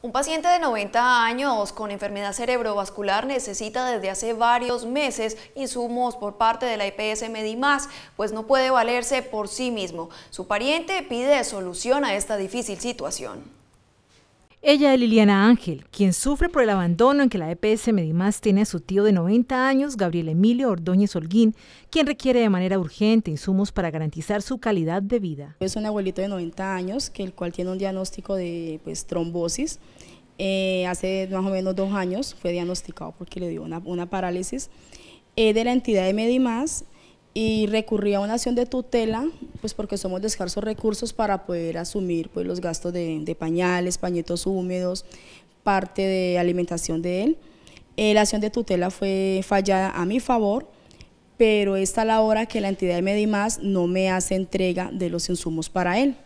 Un paciente de 90 años con enfermedad cerebrovascular necesita desde hace varios meses insumos por parte de la IPS Medimás, pues no puede valerse por sí mismo. Su pariente pide solución a esta difícil situación. Ella es Liliana Ángel, quien sufre por el abandono en que la EPS Medimás tiene a su tío de 90 años, Gabriel Emilio Ordóñez Holguín, quien requiere de manera urgente insumos para garantizar su calidad de vida. Es un abuelito de 90 años, que el cual tiene un diagnóstico de pues, trombosis. Eh, hace más o menos dos años fue diagnosticado porque le dio una, parálisis. de la entidad de Medimás y recurrí a una acción de tutela, pues porque somos de escasos recursos para poder asumir pues, los gastos de, pañales, pañetos húmedos, parte de alimentación de él. Eh, la acción de tutela fue fallada a mi favor, pero está la hora que la entidad de Medimás no me hace entrega de los insumos para él.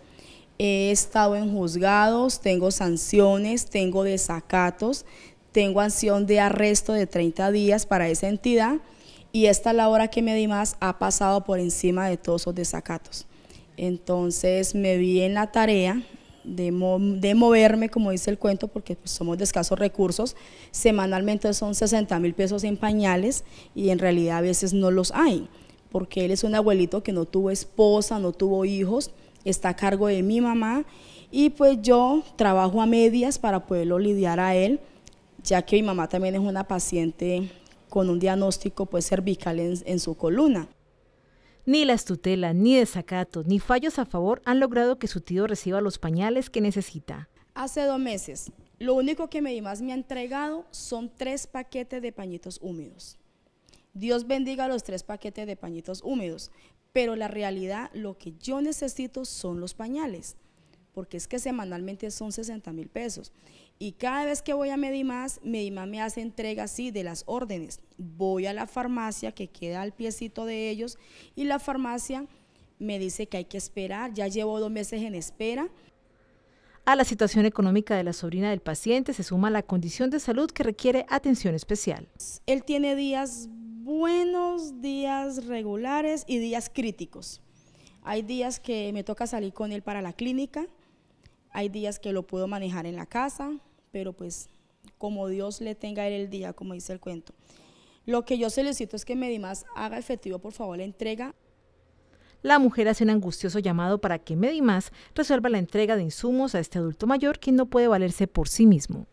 He estado en juzgados, tengo sanciones, tengo desacatos, tengo acción de arresto de 30 días para esa entidad, y esta hora que me di más ha pasado por encima de todos esos desacatos. Entonces me vi en la tarea de, moverme, como dice el cuento, porque pues, somos de escasos recursos. Semanalmente son 60 mil pesos en pañales y en realidad a veces no los hay, porque él es un abuelito que no tuvo esposa, no tuvo hijos, está a cargo de mi mamá y pues yo trabajo a medias para poderlo lidiar a él, ya que mi mamá también es una paciente con un diagnóstico puede cervical en, en su columna. Ni las tutelas, ni desacato, ni fallos a favor han logrado que su tío reciba los pañales que necesita. Hace dos meses, lo único que más me ha entregado son tres paquetes de pañitos húmedos. Dios bendiga los tres paquetes de pañitos húmedos, pero la realidad, lo que yo necesito son los pañales porque es que semanalmente son 60 mil pesos. Y cada vez que voy a Medimás, Medimás me hace entrega así de las órdenes. Voy a la farmacia que queda al piecito de ellos y la farmacia me dice que hay que esperar. Ya llevo dos meses en espera. A la situación económica de la sobrina del paciente se suma la condición de salud que requiere atención especial. Él tiene días buenos, días regulares y días críticos. Hay días que me toca salir con él para la clínica, hay días que lo puedo manejar en la casa, pero pues como Dios le tenga el día, como dice el cuento. Lo que yo solicito es que Medimás haga efectivo, por favor, la entrega. La mujer hace un angustioso llamado para que Medimás resuelva la entrega de insumos a este adulto mayor que no puede valerse por sí mismo.